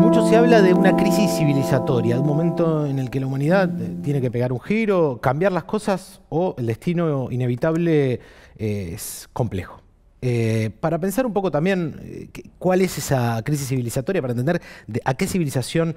Mucho se habla de una crisis civilizatoria, un momento en el que la humanidad eh, tiene que pegar un giro, cambiar las cosas o el destino inevitable eh, es complejo. Eh, para pensar un poco también cuál es esa crisis civilizatoria, para entender a qué civilización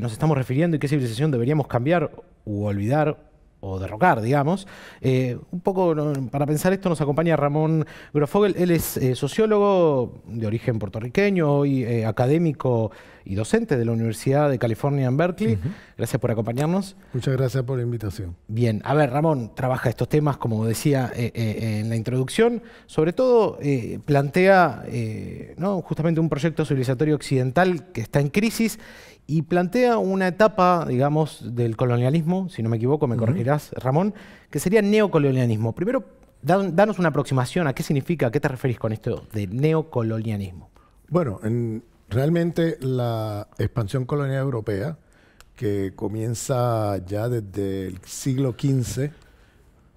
nos estamos refiriendo y qué civilización deberíamos cambiar u olvidar o derrocar, digamos. un poco para pensar esto nos acompaña Ramón Grofogel, él es sociólogo de origen puertorriqueño, hoy académico y docente de la Universidad de California en Berkeley. Gracias por acompañarnos. Muchas gracias por la invitación. Bien, a ver, Ramón trabaja estos temas, como decía eh, eh, eh, en la introducción, sobre todo plantea ¿no? justamente un proyecto civilizatorio occidental que está en crisis y plantea una etapa, digamos, del colonialismo, si no me equivoco, me corregirás, Ramón, que sería neocolonialismo. Primero, danos una aproximación a qué significa, a qué te referís con esto de neocolonialismo. Bueno, en, Realmente la expansión colonial europea, que comienza ya desde el siglo XV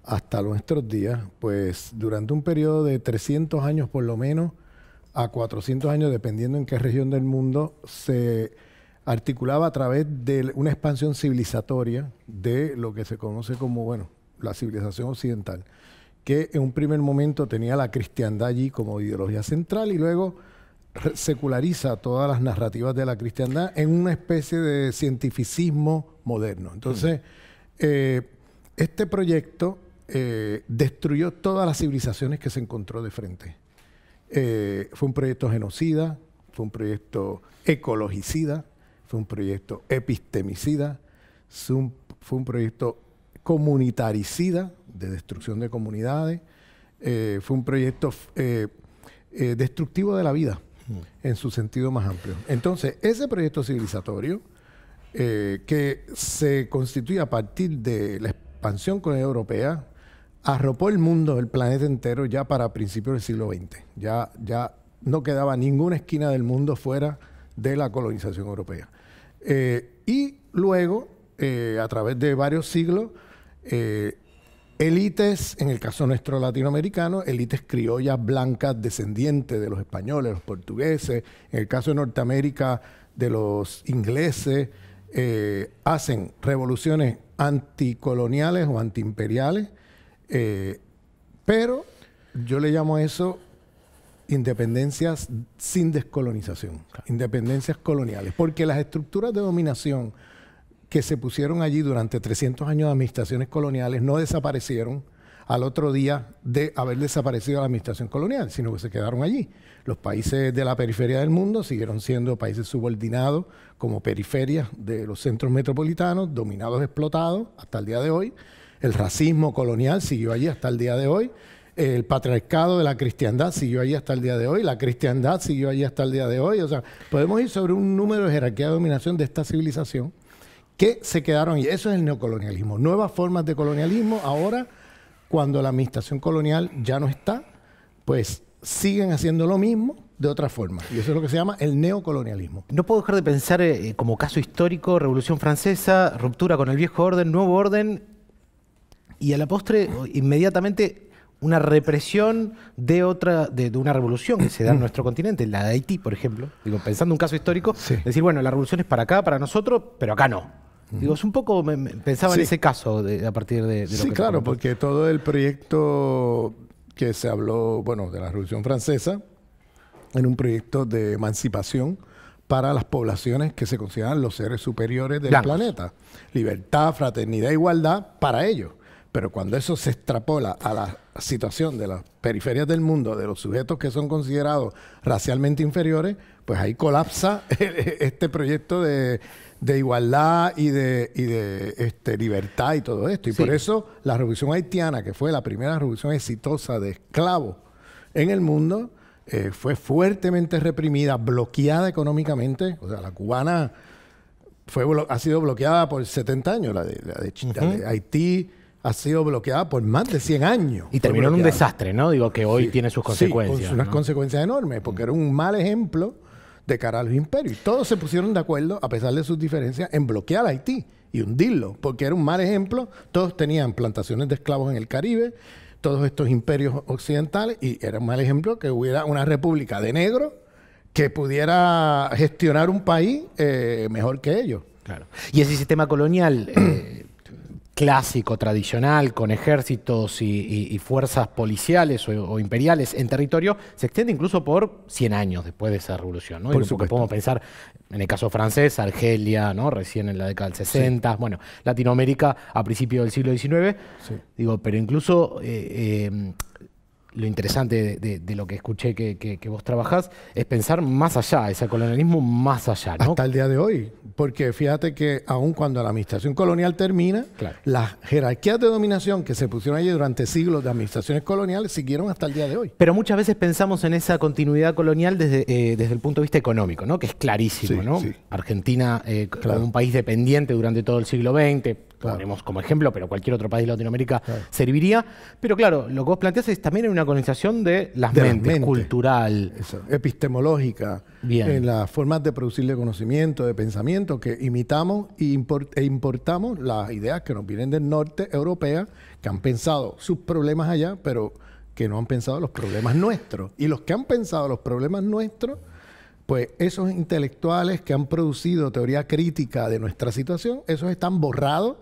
hasta nuestros días, pues durante un periodo de 300 años por lo menos a 400 años, dependiendo en qué región del mundo, se articulaba a través de una expansión civilizatoria de lo que se conoce como, bueno, la civilización occidental, que en un primer momento tenía la cristiandad allí como ideología central y luego seculariza todas las narrativas de la cristiandad en una especie de cientificismo moderno. Entonces, eh, este proyecto eh, destruyó todas las civilizaciones que se encontró de frente. Eh, fue un proyecto genocida, fue un proyecto ecologicida, fue un proyecto epistemicida, fue un proyecto comunitaricida, de destrucción de comunidades, fue un proyecto destructivo de la vida en su sentido más amplio. Entonces, ese proyecto civilizatorio eh, que se constituye a partir de la expansión con europea, arropó el mundo, el planeta entero, ya para principios del siglo XX. Ya, ya no quedaba ninguna esquina del mundo fuera de la colonización europea. Eh, y luego, eh, a través de varios siglos, Elites, en el caso nuestro latinoamericano, elites criollas blancas descendientes de los españoles, los portugueses, en el caso de Norteamérica, de los ingleses, eh, hacen revoluciones anticoloniales o antiimperiales, eh, pero yo le llamo a eso independencias sin descolonización, independencias coloniales, porque las estructuras de dominación que se pusieron allí durante 300 años de administraciones coloniales no desaparecieron al otro día de haber desaparecido la administración colonial, sino que se quedaron allí. Los países de la periferia del mundo siguieron siendo países subordinados como periferias de los centros metropolitanos, dominados, explotados hasta el día de hoy. El racismo colonial siguió allí hasta el día de hoy. El patriarcado de la cristiandad siguió allí hasta el día de hoy. La cristiandad siguió allí hasta el día de hoy. O sea, podemos ir sobre un número de jerarquía de dominación de esta civilización que se quedaron. Y eso es el neocolonialismo. Nuevas formas de colonialismo ahora, cuando la administración colonial ya no está, pues siguen haciendo lo mismo de otra forma. Y eso es lo que se llama el neocolonialismo. No puedo dejar de pensar eh, eh, como caso histórico, Revolución Francesa, ruptura con el viejo orden, nuevo orden, y a la postre inmediatamente una represión de otra de, una revolución que se da en mm. nuestro continente, la de Haití, por ejemplo. Digo, pensando un caso histórico, decir, bueno, la revolución es para acá, para nosotros, pero acá no. Digo, es un poco, pensaba en ese caso a partir de... sí, claro, porque todo el proyecto que se habló, bueno, de la Revolución Francesa, en un proyecto de emancipación para las poblaciones que se consideran los seres superiores del planeta. Libertad, fraternidad, igualdad para ellos. Pero cuando eso se extrapola a la situación de las periferias del mundo, de los sujetos que son considerados racialmente inferiores, pues ahí colapsa este proyecto de, igualdad y de, de este, libertad y todo esto. Y por eso la revolución haitiana, que fue la primera revolución exitosa de esclavos en el mundo, eh, fue fuertemente reprimida, bloqueada económicamente. O sea, la cubana fue ha sido bloqueada por 70 años, la de, Haití ha sido bloqueada por más de 100 años. Y terminó en un desastre, ¿no? Digo que hoy tiene sus consecuencias. unas consecuencias enormes, porque era un mal ejemplo de cara a los imperios. Y todos se pusieron de acuerdo, a pesar de sus diferencias, en bloquear Haití y hundirlo, porque era un mal ejemplo. Todos tenían plantaciones de esclavos en el Caribe, todos estos imperios occidentales, y era un mal ejemplo que hubiera una república de negros que pudiera gestionar un país eh, mejor que ellos. Claro. Y ese sistema colonial eh, clásico, tradicional, con ejércitos y, fuerzas policiales o, imperiales en territorio, se extiende incluso por 100 años después de esa revolución. ¿no? Por supuesto. Podemos pensar, en el caso francés, Argelia, ¿no? recién en la década del 60, bueno, Latinoamérica a principios del siglo XIX. Digo, pero incluso eh, eh, lo interesante de, lo que escuché que, vos trabajás es pensar más allá, ese colonialismo más allá. ¿no? Hasta el día de hoy, porque fíjate que aun cuando la administración colonial termina, las jerarquías de dominación que se pusieron allí durante siglos de administraciones coloniales siguieron hasta el día de hoy. Pero muchas veces pensamos en esa continuidad colonial desde, eh, desde el punto de vista económico, ¿no? que es clarísimo. ¿no? Argentina eh, un país dependiente durante todo el siglo XX, ponemos como ejemplo, pero cualquier otro país de Latinoamérica serviría. Pero claro, lo que vos planteás es también una colonización de las mentes, cultural. epistemológica, en las formas de producirle conocimiento, de pensamiento, que imitamos e, e importamos las ideas que nos vienen del norte europea, que han pensado sus problemas allá, pero que no han pensado los problemas nuestros. Y los que han pensado los problemas nuestros pues esos intelectuales que han producido teoría crítica de nuestra situación, esos están borrados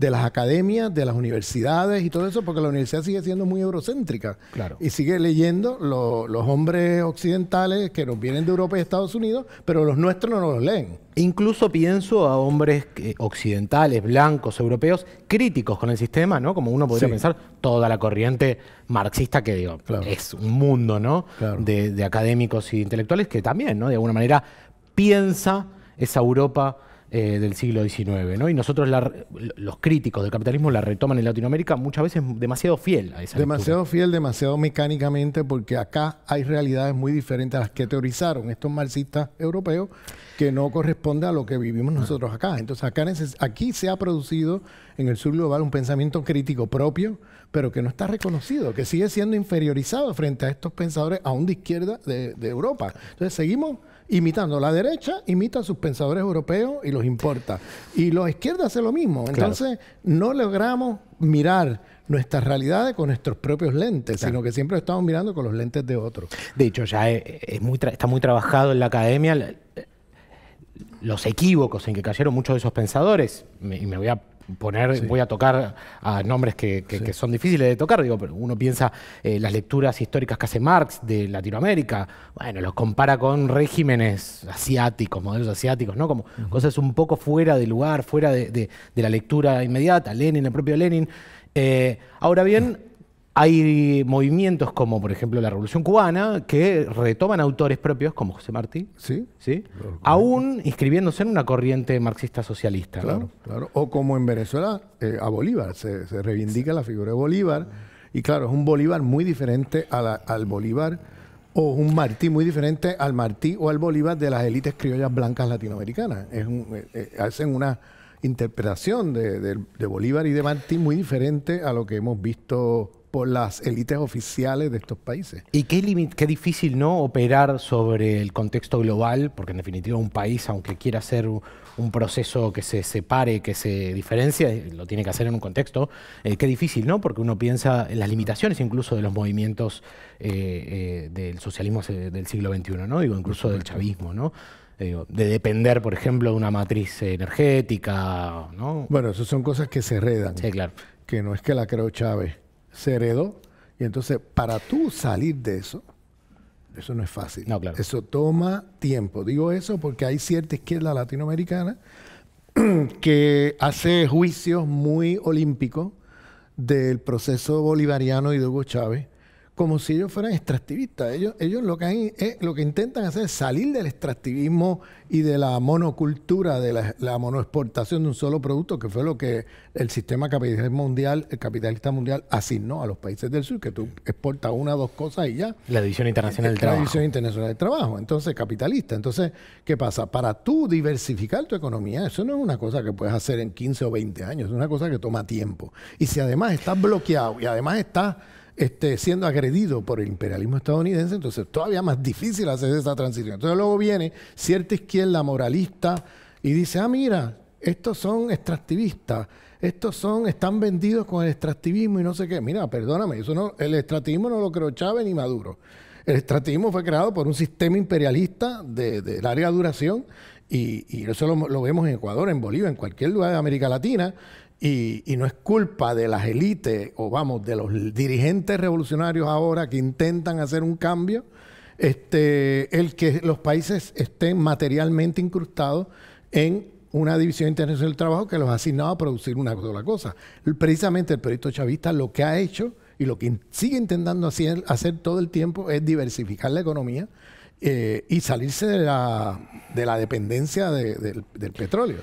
de las academias, de las universidades y todo eso, porque la universidad sigue siendo muy eurocéntrica. Claro. Y sigue leyendo los hombres occidentales que nos vienen de Europa y Estados Unidos, pero los nuestros no los leen. Incluso pienso a hombres occidentales, blancos, europeos, críticos con el sistema, ¿no? Como uno podría pensar, toda la corriente marxista que digo, es un mundo, ¿no? De, académicos y e intelectuales que también, ¿no? De alguna manera piensa esa Europa eh, del siglo XIX. ¿no? Y nosotros, los críticos del capitalismo, la retoman en Latinoamérica muchas veces demasiado fiel a esa Demasiado fiel, demasiado mecánicamente, porque acá hay realidades muy diferentes a las que teorizaron estos marxistas europeos que no corresponde a lo que vivimos nosotros acá. Entonces, acá aquí se ha producido en el sur global un pensamiento crítico propio, pero que no está reconocido, que sigue siendo inferiorizado frente a estos pensadores aún de izquierda de Europa. Entonces, seguimos imitando. La derecha imita a sus pensadores europeos y los importa. Y la izquierda hace lo mismo. Entonces, no logramos mirar nuestras realidades con nuestros propios lentes, sino que siempre estamos mirando con los lentes de otros. De hecho, ya está muy trabajado en la academia los equívocos en que cayeron muchos de esos pensadores, y me voy a poner, voy a tocar a nombres que, son difíciles de tocar, digo, pero uno piensa eh, las lecturas históricas que hace Marx de Latinoamérica, bueno, los compara con regímenes asiáticos, modelos asiáticos, ¿no? Como cosas un poco fuera de lugar, fuera de, la lectura inmediata, Lenin, el propio Lenin. Eh, ahora bien, hay movimientos como, por ejemplo, la Revolución Cubana, que retoman autores propios, como José Martí, ¿Sí? ¿sí? aún inscribiéndose en una corriente marxista-socialista. Claro, O como en Venezuela, eh, a Bolívar, se, reivindica la figura de Bolívar. Y claro, es un Bolívar muy diferente al Bolívar o un Martí muy diferente al Martí o al Bolívar de las élites criollas blancas latinoamericanas. Es eh, eh, hacen una interpretación de, de Bolívar y de Martí muy diferente a lo que hemos visto por las élites oficiales de estos países. Y qué, qué difícil no operar sobre el contexto global, porque en definitiva un país, aunque quiera hacer un proceso que se separe, que se diferencie, lo tiene que hacer en un contexto, eh, qué difícil, ¿no? Porque uno piensa en las limitaciones incluso de los movimientos eh, eh, del socialismo del siglo XXI, ¿no? Digo, incluso del chavismo, ¿no? de depender, por ejemplo, de una matriz energética, ¿no? Bueno, eso son cosas que se redan. Sí, claro. Que no es que la creo Chávez se heredó. Y entonces, para tú salir de eso, eso no es fácil. Eso toma tiempo. Digo eso porque hay cierta izquierda latinoamericana que hace juicios muy olímpicos del proceso bolivariano y de Hugo Chávez como si ellos fueran extractivistas. Ellos, ellos lo, que eh, lo que intentan hacer es salir del extractivismo y de la monocultura, de la, monoexportación de un solo producto, que fue lo que el sistema capitalista mundial, el capitalista mundial asignó a los países del sur, que tú exportas una o dos cosas y ya. La división internacional del trabajo. La división internacional del trabajo, entonces capitalista. Entonces, ¿qué pasa? Para tú diversificar tu economía, eso no es una cosa que puedes hacer en 15 o 20 años, es una cosa que toma tiempo. Y si además estás bloqueado y además estás siendo agredido por el imperialismo estadounidense, entonces todavía más difícil hacer esa transición. Entonces luego viene cierta izquierda moralista y dice, ah, mira, estos son extractivistas, estos son, están vendidos con el extractivismo y no sé qué. Mira, perdóname, eso no, el extractivismo no lo creó Chávez ni Maduro. El extractivismo fue creado por un sistema imperialista de, larga duración y, y eso lo, vemos en Ecuador, en Bolivia, en cualquier lugar de América Latina. Y, no es culpa de las élites o vamos, de los dirigentes revolucionarios ahora que intentan hacer un cambio, este, el que los países estén materialmente incrustados en una división internacional del trabajo que los ha asignado a producir una sola cosa. Precisamente el proyecto chavista lo que ha hecho y lo que sigue intentando hacer, todo el tiempo es diversificar la economía eh, y salirse de la, dependencia del petróleo.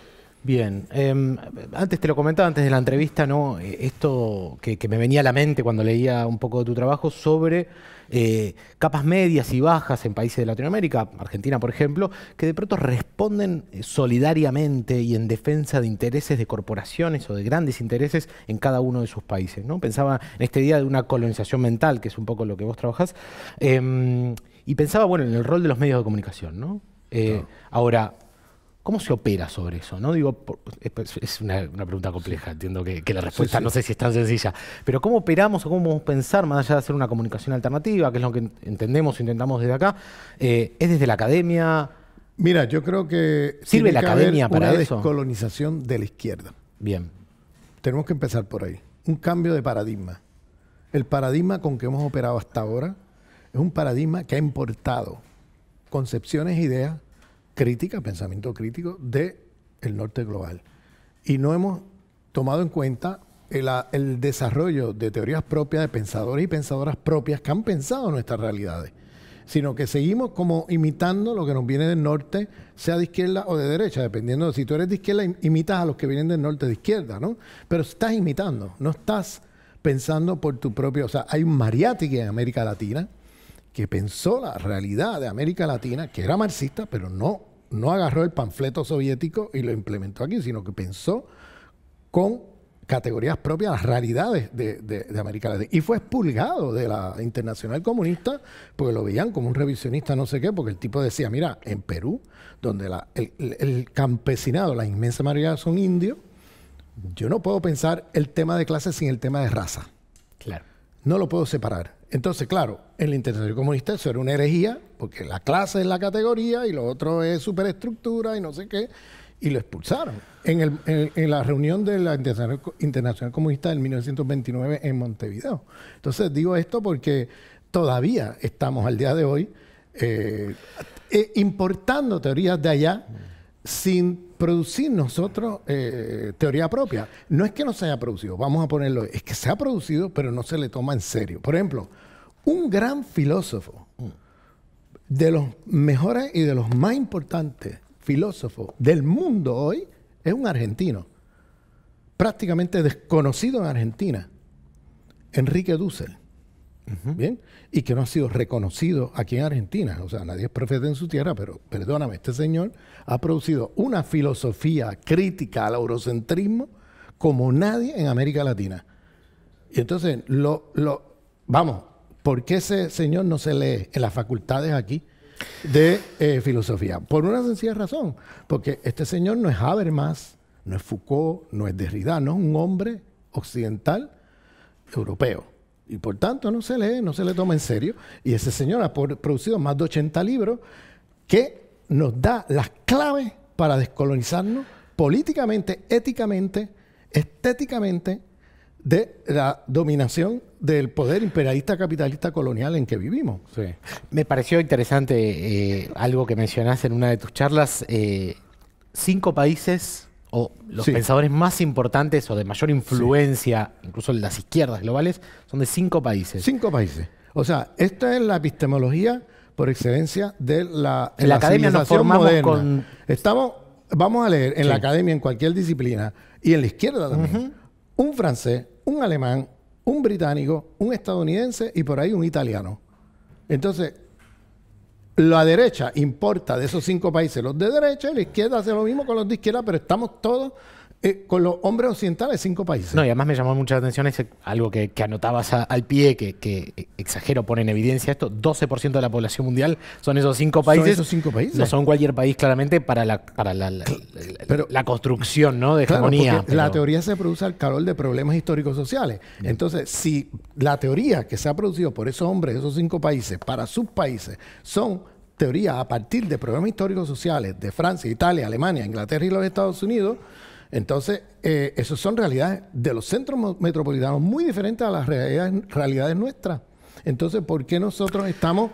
Bien, em, antes te lo comentaba, antes de la entrevista, ¿no? Eh, esto que, me venía a la mente cuando leía un poco de tu trabajo sobre eh, capas medias y bajas en países de Latinoamérica, Argentina por ejemplo, que de pronto responden eh, solidariamente y en defensa de intereses de corporaciones o de grandes intereses en cada uno de sus países. ¿no? Pensaba en este día de una colonización mental, que es un poco lo que vos trabajás, em, y pensaba bueno, en el rol de los medios de comunicación. ¿no? No. Ahora, ¿Cómo se opera sobre eso? ¿No? Digo, es pues, una, pregunta compleja, entiendo que, la respuesta no sé si es tan sencilla, pero ¿cómo operamos o cómo podemos pensar, más allá de hacer una comunicación alternativa, que es lo que entendemos o intentamos desde acá? Eh, ¿Es desde la academia? Mira, yo creo que... ¿Sirve la academia para una eso? descolonización de la izquierda. Bien. Tenemos que empezar por ahí. Un cambio de paradigma. El paradigma con que hemos operado hasta ahora es un paradigma que ha importado concepciones e ideas crítica, pensamiento crítico de el norte global. Y no hemos tomado en cuenta el, desarrollo de teorías propias de pensadores y pensadoras propias que han pensado nuestras realidades, sino que seguimos como imitando lo que nos viene del norte, sea de izquierda o de derecha, dependiendo de si tú eres de izquierda, imitas a los que vienen del norte de izquierda, ¿no? Pero estás imitando, no estás pensando por tu propio, o sea, hay un mariático en América Latina, que pensó la realidad de América Latina, que era marxista, pero no, no agarró el panfleto soviético y lo implementó aquí, sino que pensó con categorías propias las realidades de, América Latina. Y fue expulgado de la Internacional Comunista porque lo veían como un revisionista no sé qué, porque el tipo decía, mira, en Perú, donde el, el, campesinado, la inmensa mayoría son indios, yo no puedo pensar el tema de clase sin el tema de raza. Claro. No lo puedo separar. Entonces, claro, en la Internacional Comunista eso era una herejía, porque la clase es la categoría y lo otro es superestructura y no sé qué, y lo expulsaron. En, la reunión de la Internacional, Comunista en 1929 en Montevideo. Entonces, digo esto porque todavía estamos al día de hoy eh, eh, importando teorías de allá sin producir nosotros eh, teoría propia. No es que no se haya producido, vamos a ponerlo, es que se ha producido, pero no se le toma en serio. Por ejemplo, un gran filósofo, de los mejores y de los más importantes filósofos del mundo hoy, es un argentino, prácticamente desconocido en Argentina, Enrique Dussel. ¿bien? Y que no ha sido reconocido aquí en Argentina. O sea, nadie es profeta en su tierra, pero perdóname, este señor ha producido una filosofía crítica al eurocentrismo como nadie en América Latina. Y entonces, lo, vamos, ¿por qué ese señor no se lee en las facultades aquí? de eh, filosofía. Por una sencilla razón, porque este señor no es Habermas, no es Foucault, no es Derrida, no es un hombre occidental europeo y por tanto no se lee, no se le toma en serio. Y ese señor ha producido más de 80 libros que nos da las claves para descolonizarnos políticamente, éticamente, estéticamente de la dominación del poder imperialista capitalista colonial en que vivimos. Me pareció interesante eh, algo que mencionaste en una de tus charlas. Eh, cinco países o los pensadores más importantes o de mayor influencia, incluso en las izquierdas globales, son de cinco países. Cinco países. O sea, esta es la epistemología por excelencia de la, la, academia nos con estamos vamos a leer en la academia en cualquier disciplina y en la izquierda también un francés, un alemán, un británico, un estadounidense y por ahí un italiano. Entonces, la derecha importa de esos cinco países los de derecha y la izquierda hace lo mismo con los de izquierda, pero estamos todos eh, con los hombres occidentales, cinco países. No, y además me llamó mucha atención ese, algo que, anotabas al pie, que, exagero, pone en evidencia esto, 12% de la población mundial son esos cinco países. ¿Son esos cinco países? No son cualquier país, claramente, para la, para la, pero, la construcción ¿no? de hegemonía. La teoría se produce al calor de problemas históricos sociales. Entonces, si la teoría que se ha producido por esos hombres, esos cinco países, para sus países, son teorías a partir de problemas históricos sociales de Francia, Italia, Alemania, Inglaterra y los Estados Unidos, entonces, eh, esas son realidades de los centros metropolitanos muy diferentes a las realidades, nuestras. Entonces, ¿por qué nosotros estamos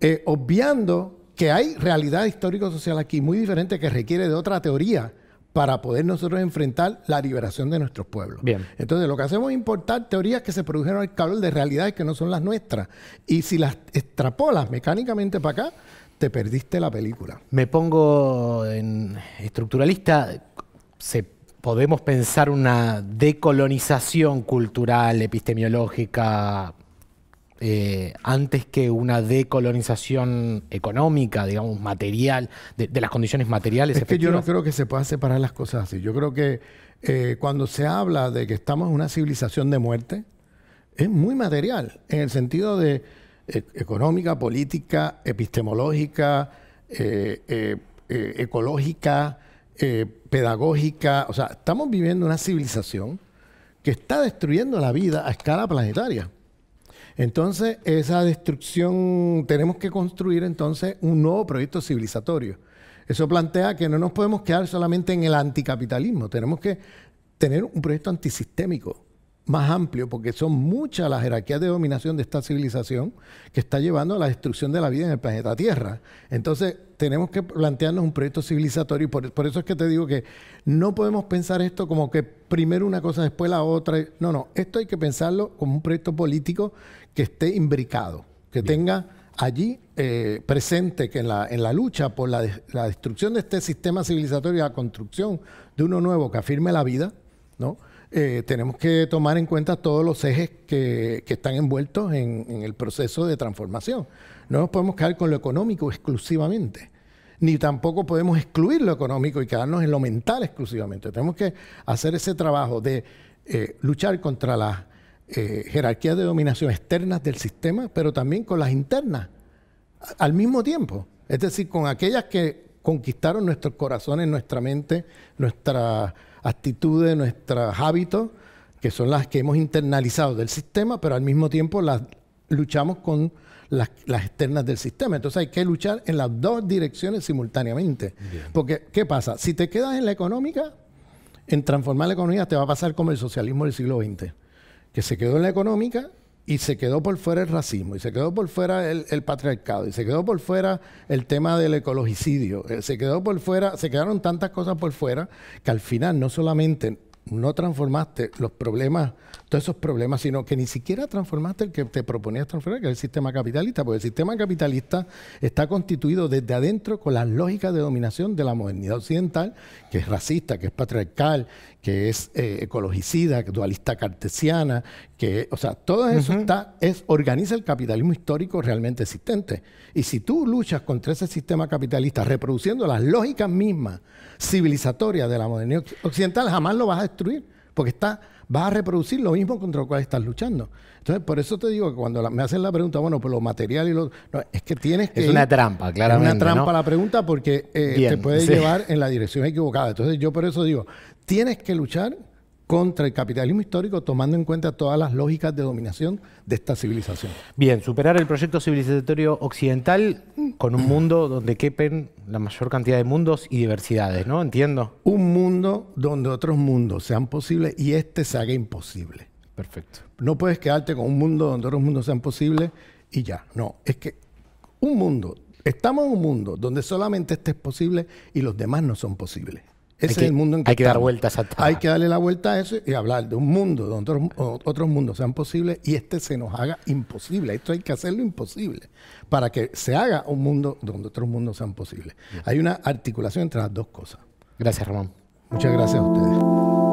eh, obviando que hay realidad histórico-social aquí muy diferente que requiere de otra teoría para poder nosotros enfrentar la liberación de nuestros pueblos. Bien. Entonces, lo que hacemos es importar teorías que se produjeron al calor de realidades que no son las nuestras. Y si las extrapolas mecánicamente para acá, te perdiste la película. Me pongo en estructuralista, se podemos pensar una decolonización cultural, epistemiológica, eh, antes que una decolonización económica, digamos, material, de, las condiciones materiales. Es que yo no creo que se pueda separar las cosas así. Yo creo que eh, cuando se habla de que estamos en una civilización de muerte, es muy material, en el sentido de eh, económica, política, epistemológica, ecológica, eh, pedagógica. O sea, estamos viviendo una civilización que está destruyendo la vida a escala planetaria. Entonces, esa destrucción, tenemos que construir entonces un nuevo proyecto civilizatorio. Eso plantea que no nos podemos quedar solamente en el anticapitalismo, tenemos que tener un proyecto antisistémico, más amplio, porque son muchas las jerarquías de dominación de esta civilización que está llevando a la destrucción de la vida en el planeta Tierra. Entonces, tenemos que plantearnos un proyecto civilizatorio y por, eso es que te digo que no podemos pensar esto como que primero una cosa, después la otra. No, no, esto hay que pensarlo como un proyecto político que esté imbricado, que tenga allí eh, presente que en la, en la lucha por la, la destrucción de este sistema civilizatorio y la construcción de uno nuevo que afirme la vida, ¿no? Eh, tenemos que tomar en cuenta todos los ejes que, están envueltos en, el proceso de transformación. No nos podemos quedar con lo económico exclusivamente, ni tampoco podemos excluir lo económico y quedarnos en lo mental exclusivamente. Tenemos que hacer ese trabajo de eh, luchar contra las eh, jerarquías de dominación externas del sistema, pero también con las internas, al mismo tiempo. Es decir, con aquellas que conquistaron nuestros corazones, nuestra mente, nuestra actitudes, nuestros hábitos, que son las que hemos internalizado del sistema, pero al mismo tiempo las luchamos con las, externas del sistema. Entonces hay que luchar en las dos direcciones simultáneamente. Porque, ¿qué pasa? Si te quedas en la económica, en transformar la economía te va a pasar como el socialismo del siglo XX, que se quedó en la económica y se quedó por fuera el racismo, y se quedó por fuera el, patriarcado, y se quedó por fuera el tema del ecologicidio, eh, se quedó por fuera, se quedaron tantas cosas por fuera que al final no solamente no transformaste los problemas, todos esos problemas, sino que ni siquiera transformaste el que te proponías transformar, que es el sistema capitalista, porque el sistema capitalista está constituido desde adentro con las lógicas de dominación de la modernidad occidental, que es racista, que es patriarcal, que es que eh, ecologicida, dualista cartesiana, que, o sea, todo eso está, es, organiza el capitalismo histórico realmente existente. Y si tú luchas contra ese sistema capitalista reproduciendo las lógicas mismas civilizatorias de la modernidad occidental, jamás lo vas a destruir, porque está, va a reproducir lo mismo contra lo cual estás luchando. Entonces, por eso te digo que cuando me hacen la pregunta, bueno, pues lo material y lo... es que tienes que... Es una trampa, claramente. Es una trampa la pregunta porque eh, te puede llevar en la dirección equivocada. Entonces, yo por eso digo, tienes que luchar contra el capitalismo histórico, tomando en cuenta todas las lógicas de dominación de esta civilización. Bien, superar el proyecto civilizatorio occidental con un mundo donde quepen la mayor cantidad de mundos y diversidades, ¿no? Entiendo. Un mundo donde otros mundos sean posibles y este se haga imposible. Perfecto. No puedes quedarte con un mundo donde otros mundos sean posibles y ya. No, es que un mundo, estamos en un mundo donde solamente este es posible y los demás no son posibles el mundo Hay que dar vueltas a Hay que darle la vuelta a eso y hablar de un mundo, Donde otros, mundos sean posibles y este se nos haga imposible. Esto hay que hacerlo imposible para que se haga un mundo donde otros mundos sean posibles. Hay una articulación entre las dos cosas. Gracias, Ramón. Muchas gracias a ustedes.